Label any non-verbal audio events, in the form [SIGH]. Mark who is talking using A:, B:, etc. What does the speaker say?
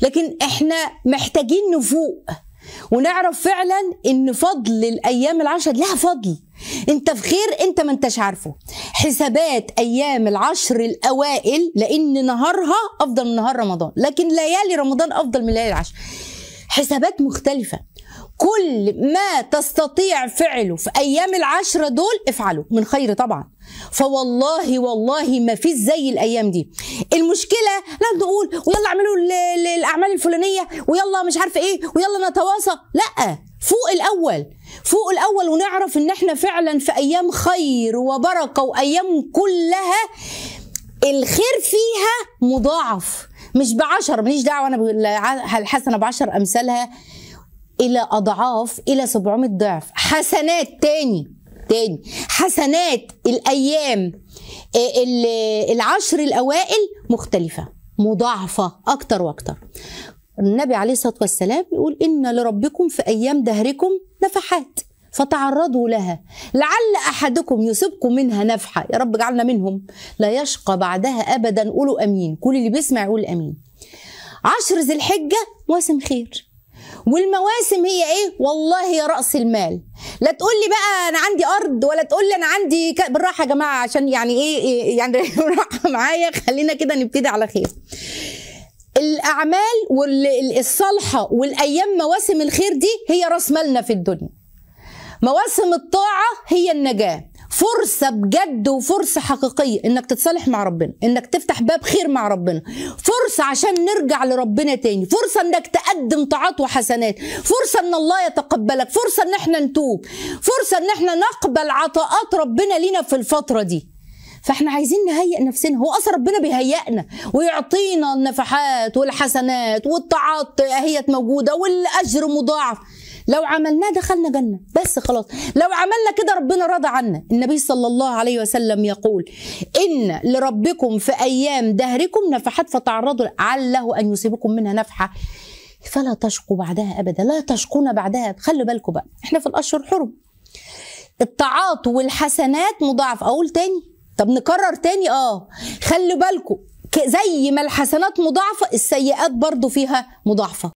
A: لكن احنا محتاجين نفوق ونعرف فعلا ان فضل الايام العشر لها فضل انت في خير انت ما انتش عارفه حسابات ايام العشر الاوائل لان نهارها افضل من نهار رمضان لكن ليالي رمضان افضل من ليالي العشر حسابات مختلفه كل ما تستطيع فعله في ايام العشره دول افعله من خير طبعا فوالله والله ما فيش زي الايام دي المشكله لا نقول ويلا اعملوا الاعمال الفلانيه ويلا مش عارفه ايه ويلا نتواصى لا فوق الاول فوق الاول ونعرف ان احنا فعلا في ايام خير وبركه وايام كلها الخير فيها مضاعف مش بعشر ماليش دعوه انا الحسنه بعشر امثالها الى اضعاف الى 700 ضعف حسنات تاني تاني حسنات الايام آه، العشر الاوائل مختلفه مضاعفه اكتر واكتر النبي عليه الصلاه والسلام يقول ان لربكم في ايام دهركم نفحات فتعرضوا لها لعل احدكم يصيبكم منها نفحه يا رب اجعلنا منهم لا يشقى بعدها ابدا قولوا امين كل اللي بيسمع يقول امين عشر ذي الحجه مواسم خير والمواسم هي ايه والله هي راس المال لا تقول لي بقى انا عندي ارض ولا تقول لي انا عندي ك... بالراحه يا جماعه عشان يعني ايه, إيه يعني بالراحه [LAUGHS] معايا خلينا كده نبتدي على خير الاعمال والصالحه والايام مواسم الخير دي هي راس مالنا في الدنيا مواسم الطاعه هي النجاه فرصه بجد وفرصه حقيقيه انك تتصالح مع ربنا انك تفتح باب خير مع ربنا فرصه عشان نرجع لربنا تاني فرصه انك تقدم طاعات وحسنات فرصه ان الله يتقبلك فرصه ان احنا نتوب فرصه ان احنا نقبل عطاءات ربنا لينا في الفتره دي فاحنا عايزين نهيئ نفسنا هو اصلا ربنا بيهيئنا ويعطينا النفحات والحسنات والطاعات اهيت موجوده والاجر مضاعف لو عملناه دخلنا جنة بس خلاص لو عملنا كده ربنا راضى عنا النبي صلى الله عليه وسلم يقول إن لربكم في أيام دهركم نفحات فتعرضوا عله أن يصيبكم منها نفحة فلا تشقوا بعدها أبدا لا تشقون بعدها خلوا بالكم بقى احنا في الأشهر حرم الطاعات والحسنات مضاعف أقول تاني طب نكرر تاني اه خلوا بالكم زي ما الحسنات مضاعفة السيئات برضو فيها مضاعفة